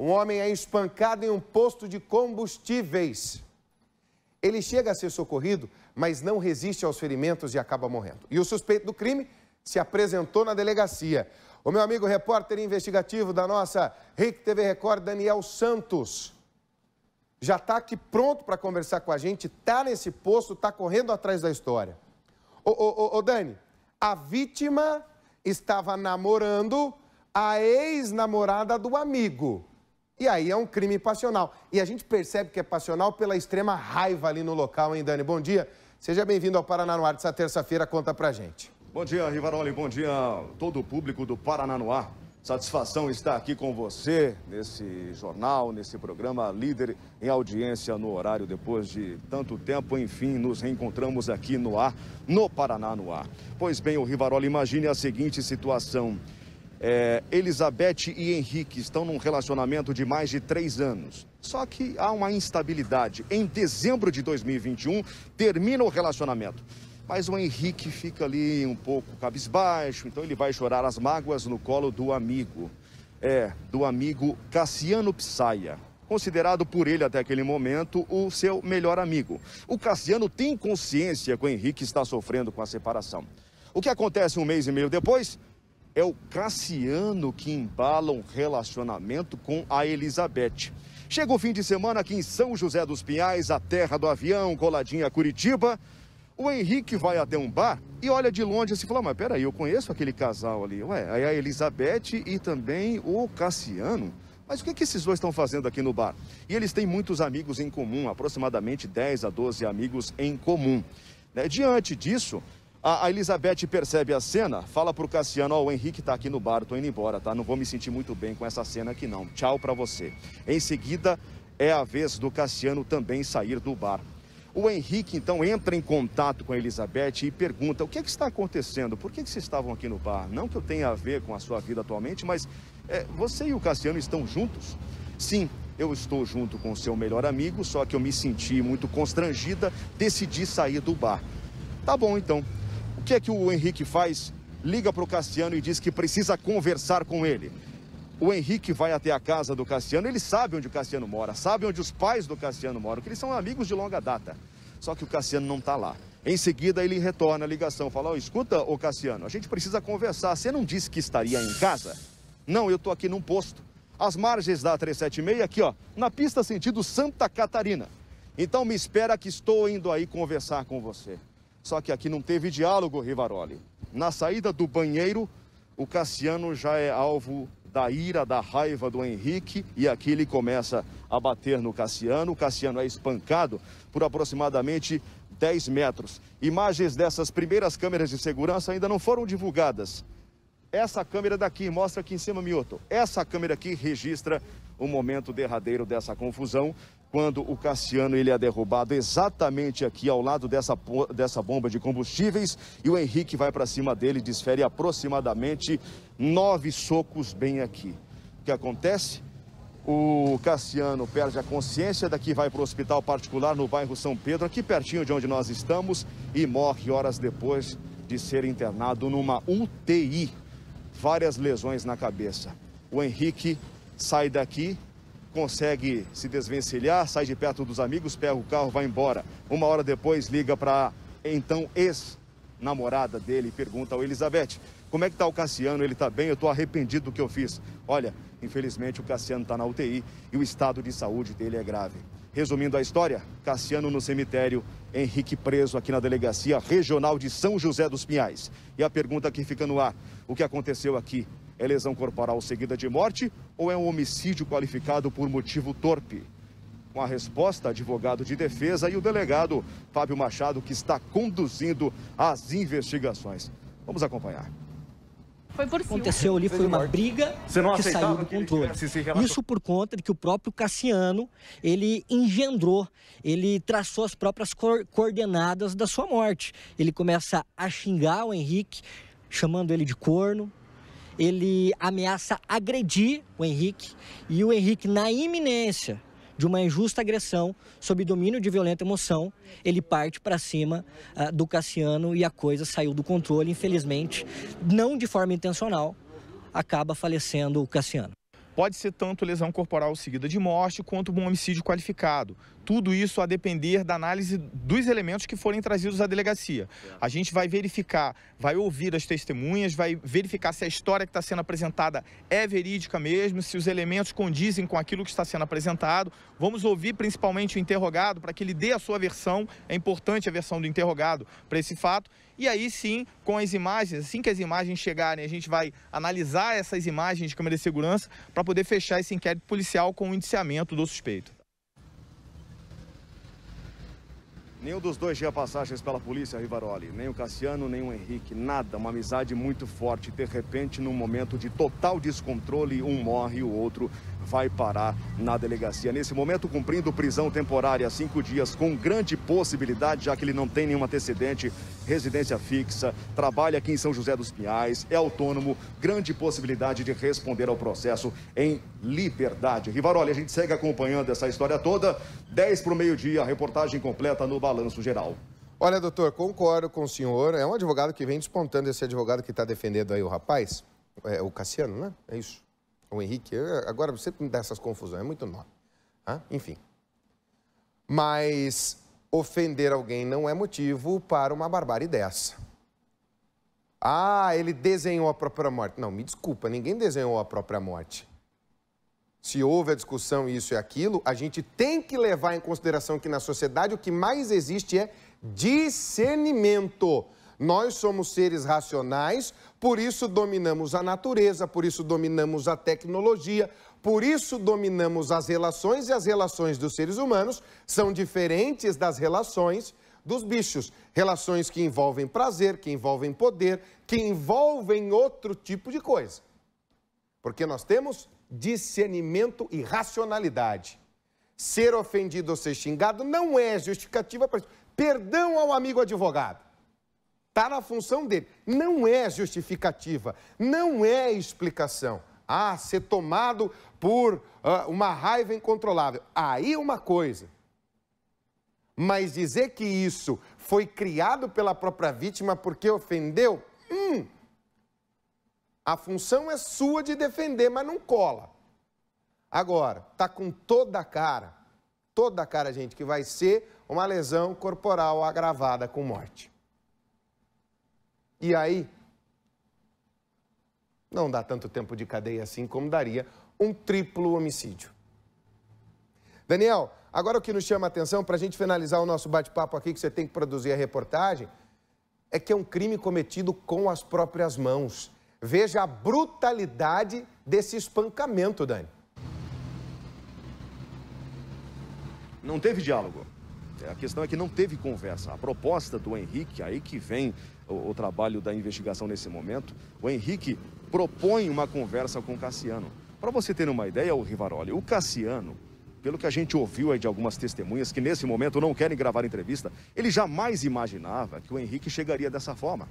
Um homem é espancado em um posto de combustíveis. Ele chega a ser socorrido, mas não resiste aos ferimentos e acaba morrendo. E o suspeito do crime se apresentou na delegacia. O meu amigo repórter investigativo da nossa RIC TV Record, Daniel Santos, já está aqui pronto para conversar com a gente, está nesse posto, está correndo atrás da história. Ô, ô, ô, ô Dani, a vítima estava namorando a ex-namorada do amigo. E aí é um crime passional. E a gente percebe que é passional pela extrema raiva ali no local, hein, Dani? Bom dia. Seja bem-vindo ao Paraná no Ar dessa terça-feira. Conta pra gente. Bom dia, Rivaroli. Bom dia todo o público do Paraná no Ar. Satisfação estar aqui com você nesse jornal, nesse programa líder em audiência no horário depois de tanto tempo. Enfim, nos reencontramos aqui no ar, no Paraná no ar. Pois bem, o Rivaroli, imagine a seguinte situação. É, Elizabeth e Henrique estão num relacionamento de mais de três anos. Só que há uma instabilidade. Em dezembro de 2021, termina o relacionamento. Mas o Henrique fica ali um pouco cabisbaixo, então ele vai chorar as mágoas no colo do amigo. É, do amigo Cassiano Psaia, considerado por ele até aquele momento o seu melhor amigo. O Cassiano tem consciência que o Henrique está sofrendo com a separação. O que acontece um mês e meio depois? é o Cassiano que embala um relacionamento com a Elizabeth. Chega o fim de semana aqui em São José dos Pinhais, a terra do avião, coladinha a Curitiba. O Henrique vai até um bar e olha de longe assim e fala, mas peraí, eu conheço aquele casal ali. Ué, aí a Elizabeth e também o Cassiano. Mas o que, é que esses dois estão fazendo aqui no bar? E eles têm muitos amigos em comum, aproximadamente 10 a 12 amigos em comum. Né? Diante disso, a, Elizabeth percebe a cena, fala pro Cassiano, ó, oh, o Henrique tá aqui no bar, tô indo embora, tá? Não vou me sentir muito bem com essa cena aqui não. Tchau para você. Em seguida, é a vez do Cassiano também sair do bar. O Henrique, então, entra em contato com a Elizabeth e pergunta, o que é que está acontecendo? Por que, que vocês estavam aqui no bar? Não que eu tenha a ver com a sua vida atualmente, mas é, você e o Cassiano estão juntos? Sim, eu estou junto com o seu melhor amigo, só que eu me senti muito constrangida, decidi sair do bar. Tá bom, então que é que o Henrique faz? Liga para o Cassiano e diz que precisa conversar com ele. O Henrique vai até a casa do Cassiano, ele sabe onde o Cassiano mora, sabe onde os pais do Cassiano moram, que eles são amigos de longa data. Só que o Cassiano não está lá. Em seguida, ele retorna a ligação, fala, oh, escuta, ô Cassiano, a gente precisa conversar, você não disse que estaria em casa? Não, eu estou aqui num posto, às margens da 376, aqui ó, na pista sentido Santa Catarina. Então me espera que estou indo aí conversar com você. Só que aqui não teve diálogo, Rivaroli. Na saída do banheiro, o Cassiano já é alvo da ira, da raiva do Henrique e aqui ele começa a bater no Cassiano. O Cassiano é espancado por aproximadamente 10 metros. Imagens dessas primeiras câmeras de segurança ainda não foram divulgadas. Essa câmera daqui mostra aqui em cima, Mioto. Essa câmera aqui registra o momento derradeiro dessa confusão quando o Cassiano ele é derrubado exatamente aqui ao lado dessa, dessa bomba de combustíveis e o Henrique vai para cima dele e desfere aproximadamente nove socos bem aqui. O que acontece? O Cassiano perde a consciência, daqui vai para o hospital particular no bairro São Pedro, aqui pertinho de onde nós estamos, e morre horas depois de ser internado numa UTI. Várias lesões na cabeça. O Henrique sai daqui consegue se desvencilhar, sai de perto dos amigos, pega o carro, vai embora. Uma hora depois liga para então ex-namorada dele e pergunta ao Elizabeth: Como é que está o Cassiano? Ele está bem? Eu estou arrependido do que eu fiz. Olha, infelizmente o Cassiano está na UTI e o estado de saúde dele é grave. Resumindo a história, Cassiano no cemitério, Henrique preso aqui na delegacia regional de São José dos Pinhais. E a pergunta que fica no ar: o que aconteceu aqui? É lesão corporal seguida de morte ou é um homicídio qualificado por motivo torpe? Com a resposta, advogado de defesa e o delegado Fábio Machado, que está conduzindo as investigações. Vamos acompanhar. Foi por cima. Aconteceu ali, foi uma briga que saiu do controle. Isso por conta de que o próprio Cassiano, ele engendrou, ele traçou as próprias coordenadas da sua morte. Ele começa a xingar o Henrique, chamando ele de corno, ele ameaça agredir o Henrique e o Henrique, na iminência de uma injusta agressão, sob domínio de violenta emoção, ele parte para cima uh, do Cassiano e a coisa saiu do controle, infelizmente, não de forma intencional, acaba falecendo o Cassiano. Pode ser tanto lesão corporal seguida de morte quanto um homicídio qualificado. Tudo isso a depender da análise dos elementos que forem trazidos à delegacia. A gente vai verificar, vai ouvir as testemunhas, vai verificar se a história que está sendo apresentada é verídica mesmo, se os elementos condizem com aquilo que está sendo apresentado. Vamos ouvir principalmente o interrogado para que ele dê a sua versão. É importante a versão do interrogado para esse fato. E aí sim, com as imagens, assim que as imagens chegarem, a gente vai analisar essas imagens de câmera de segurança para poder fechar esse inquérito policial com o indiciamento do suspeito. Nenhum dos dois tinha passagens pela polícia, Rivaroli. Nem o Cassiano, nem o Henrique. Nada. Uma amizade muito forte. De repente, num momento de total descontrole, um morre e o outro vai parar na delegacia. Nesse momento, cumprindo prisão temporária, cinco dias, com grande possibilidade, já que ele não tem nenhum antecedente residência fixa, trabalha aqui em São José dos Pinhais, é autônomo, grande possibilidade de responder ao processo em liberdade. Rivaroli, a gente segue acompanhando essa história toda. 10 para o meio-dia, a reportagem completa no Balanço Geral. Olha, doutor, concordo com o senhor. É um advogado que vem despontando esse advogado que está defendendo aí o rapaz, é, o Cassiano, né? É isso. O Henrique. Agora, sempre me dá essas confusões, é muito nome. Ah, enfim. Mas Ofender alguém não é motivo para uma barbárie dessa. Ah, ele desenhou a própria morte. Não, me desculpa, ninguém desenhou a própria morte. Se houve a discussão isso e aquilo, a gente tem que levar em consideração que na sociedade o que mais existe é discernimento. Nós somos seres racionais, por isso dominamos a natureza, por isso dominamos a tecnologia, por isso dominamos as relações e as relações dos seres humanos são diferentes das relações dos bichos. Relações que envolvem prazer, que envolvem poder, que envolvem outro tipo de coisa. Porque nós temos discernimento e racionalidade. Ser ofendido ou ser xingado não é justificativa para isso. Perdão ao amigo advogado. Está na função dele. Não é justificativa, não é explicação. Ah, ser tomado por ah, uma raiva incontrolável. Aí uma coisa. Mas dizer que isso foi criado pela própria vítima porque ofendeu, hum, a função é sua de defender, mas não cola. Agora, tá com toda a cara, toda a cara, gente, que vai ser uma lesão corporal agravada com morte. E aí, não dá tanto tempo de cadeia assim como daria um triplo homicídio. Daniel, agora o que nos chama a atenção, para a gente finalizar o nosso bate-papo aqui, que você tem que produzir a reportagem, é que é um crime cometido com as próprias mãos. Veja a brutalidade desse espancamento, Dani. Não teve diálogo. A questão é que não teve conversa. A proposta do Henrique, aí que vem o, o trabalho da investigação nesse momento, o Henrique propõe uma conversa com o Cassiano. Para você ter uma ideia, o Rivaroli, o Cassiano, pelo que a gente ouviu aí de algumas testemunhas que nesse momento não querem gravar entrevista, ele jamais imaginava que o Henrique chegaria dessa forma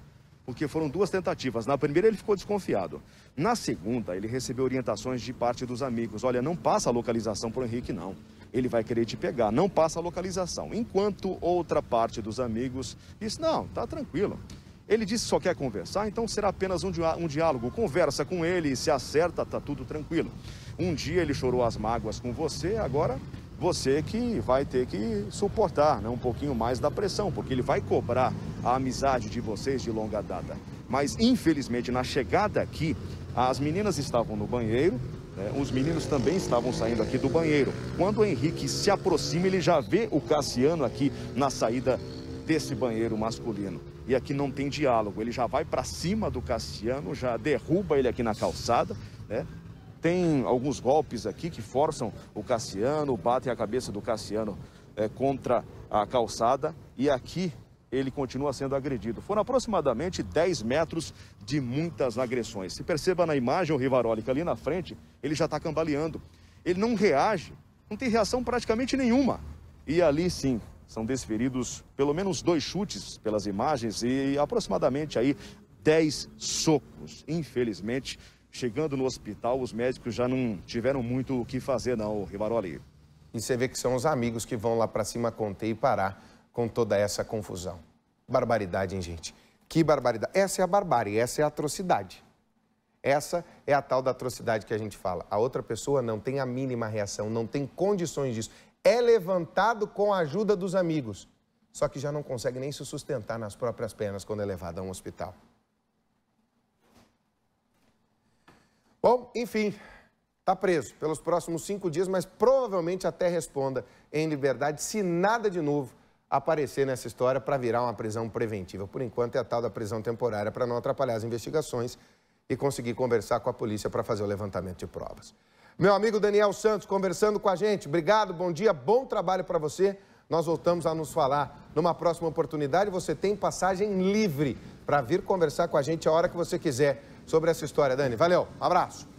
porque foram duas tentativas. Na primeira ele ficou desconfiado. Na segunda, ele recebeu orientações de parte dos amigos. Olha, não passa a localização o Henrique, não. Ele vai querer te pegar, não passa a localização. Enquanto outra parte dos amigos disse, não, tá tranquilo. Ele disse que só quer conversar, então será apenas um, um diálogo. Conversa com ele, se acerta, tá tudo tranquilo. Um dia ele chorou as mágoas com você, agora você que vai ter que suportar né, um pouquinho mais da pressão, porque ele vai cobrar a amizade de vocês de longa data. Mas, infelizmente, na chegada aqui, as meninas estavam no banheiro, né, os meninos também estavam saindo aqui do banheiro. Quando o Henrique se aproxima, ele já vê o Cassiano aqui na saída desse banheiro masculino. E aqui não tem diálogo, ele já vai para cima do Cassiano, já derruba ele aqui na calçada, né? Tem alguns golpes aqui que forçam o Cassiano, batem a cabeça do Cassiano é, contra a calçada e aqui ele continua sendo agredido. Foram aproximadamente 10 metros de muitas agressões. Se perceba na imagem, o Rivaroli, ali na frente, ele já está cambaleando. Ele não reage, não tem reação praticamente nenhuma. E ali sim, são desferidos pelo menos dois chutes pelas imagens e aproximadamente aí 10 socos. Infelizmente, Chegando no hospital, os médicos já não tiveram muito o que fazer, não, Rivaroli. E você vê que são os amigos que vão lá para cima conter e parar com toda essa confusão. Barbaridade, hein, gente? Que barbaridade. Essa é a barbárie, essa é a atrocidade. Essa é a tal da atrocidade que a gente fala. A outra pessoa não tem a mínima reação, não tem condições disso. É levantado com a ajuda dos amigos, só que já não consegue nem se sustentar nas próprias pernas quando é levado a um hospital. Bom, enfim, está preso pelos próximos cinco dias, mas provavelmente até responda em liberdade se nada de novo aparecer nessa história para virar uma prisão preventiva. Por enquanto é a tal da prisão temporária para não atrapalhar as investigações e conseguir conversar com a polícia para fazer o levantamento de provas. Meu amigo Daniel Santos conversando com a gente. Obrigado, bom dia, bom trabalho para você. Nós voltamos a nos falar numa próxima oportunidade. Você tem passagem livre para vir conversar com a gente a hora que você quiser sobre essa história, Dani. Valeu, abraço.